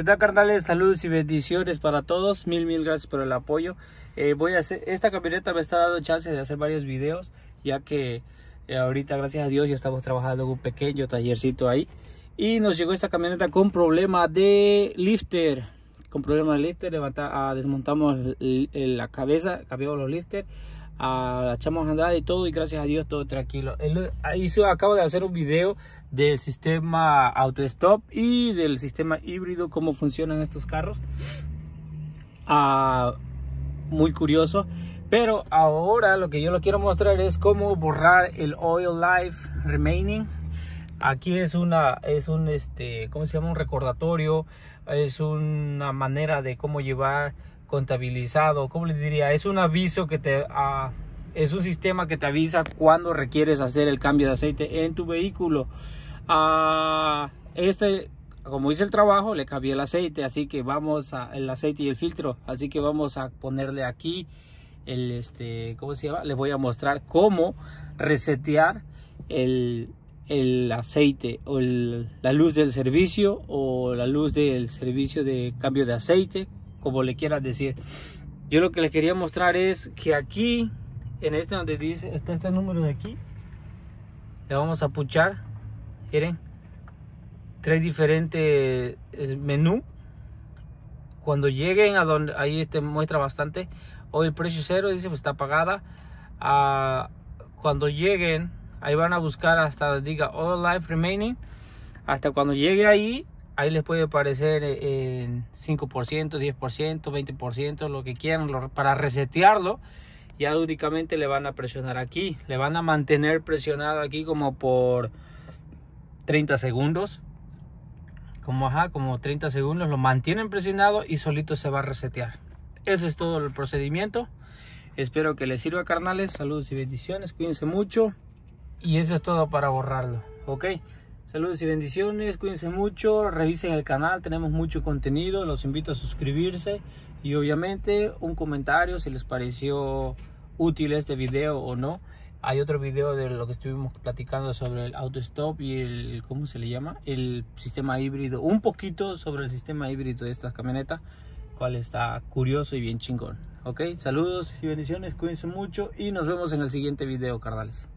¿Qué tal, carnales? Saludos y bendiciones para todos. Mil, mil gracias por el apoyo. Eh, voy a hacer, esta camioneta me está dando chance de hacer varios videos, ya que eh, ahorita, gracias a Dios, ya estamos trabajando en un pequeño tallercito ahí. Y nos llegó esta camioneta con problema de lifter. Con problema de lifter, levanta, ah, desmontamos la cabeza, cambiamos los lifter a la echamos andada y todo y gracias a Dios todo tranquilo. hizo, acabo de hacer un video del sistema auto stop y del sistema híbrido, cómo funcionan estos carros. Ah, muy curioso. Pero ahora lo que yo lo quiero mostrar es cómo borrar el oil life remaining. Aquí es una, es un, este, ¿cómo se llama? Un recordatorio. Es una manera de cómo llevar contabilizado, ¿cómo le diría? Es un aviso que te... Ah, es un sistema que te avisa cuando requieres hacer el cambio de aceite en tu vehículo. Ah, este, como hice el trabajo, le cambié el aceite, así que vamos a el aceite y el filtro, así que vamos a ponerle aquí el este, ¿cómo se llama? Les voy a mostrar cómo resetear el, el aceite o la luz del servicio o la luz del servicio de cambio de aceite como le quieras decir. Yo lo que les quería mostrar es que aquí, en este donde dice, está este número de aquí, le vamos a puchar, miren, tres diferentes eh, menú. Cuando lleguen a donde, ahí este muestra bastante, hoy el precio cero, dice, pues está pagada. Ah, cuando lleguen, ahí van a buscar hasta diga All Life Remaining. Hasta cuando llegue ahí, ahí les puede aparecer eh, en 5%, 10%, 20%, lo que quieran, para resetearlo. Ya únicamente le van a presionar aquí, le van a mantener presionado aquí como por 30 segundos. Como ajá, como 30 segundos lo mantienen presionado y solito se va a resetear. Eso es todo el procedimiento. Espero que les sirva, carnales. Saludos y bendiciones. Cuídense mucho. Y eso es todo para borrarlo. ¿Ok? Saludos y bendiciones, cuídense mucho, revisen el canal, tenemos mucho contenido, los invito a suscribirse y obviamente un comentario si les pareció útil este video o no. Hay otro video de lo que estuvimos platicando sobre el autostop y el, ¿cómo se le llama? El sistema híbrido, un poquito sobre el sistema híbrido de estas camionetas, cual está curioso y bien chingón. Ok, saludos y bendiciones, cuídense mucho y nos vemos en el siguiente video, cardales.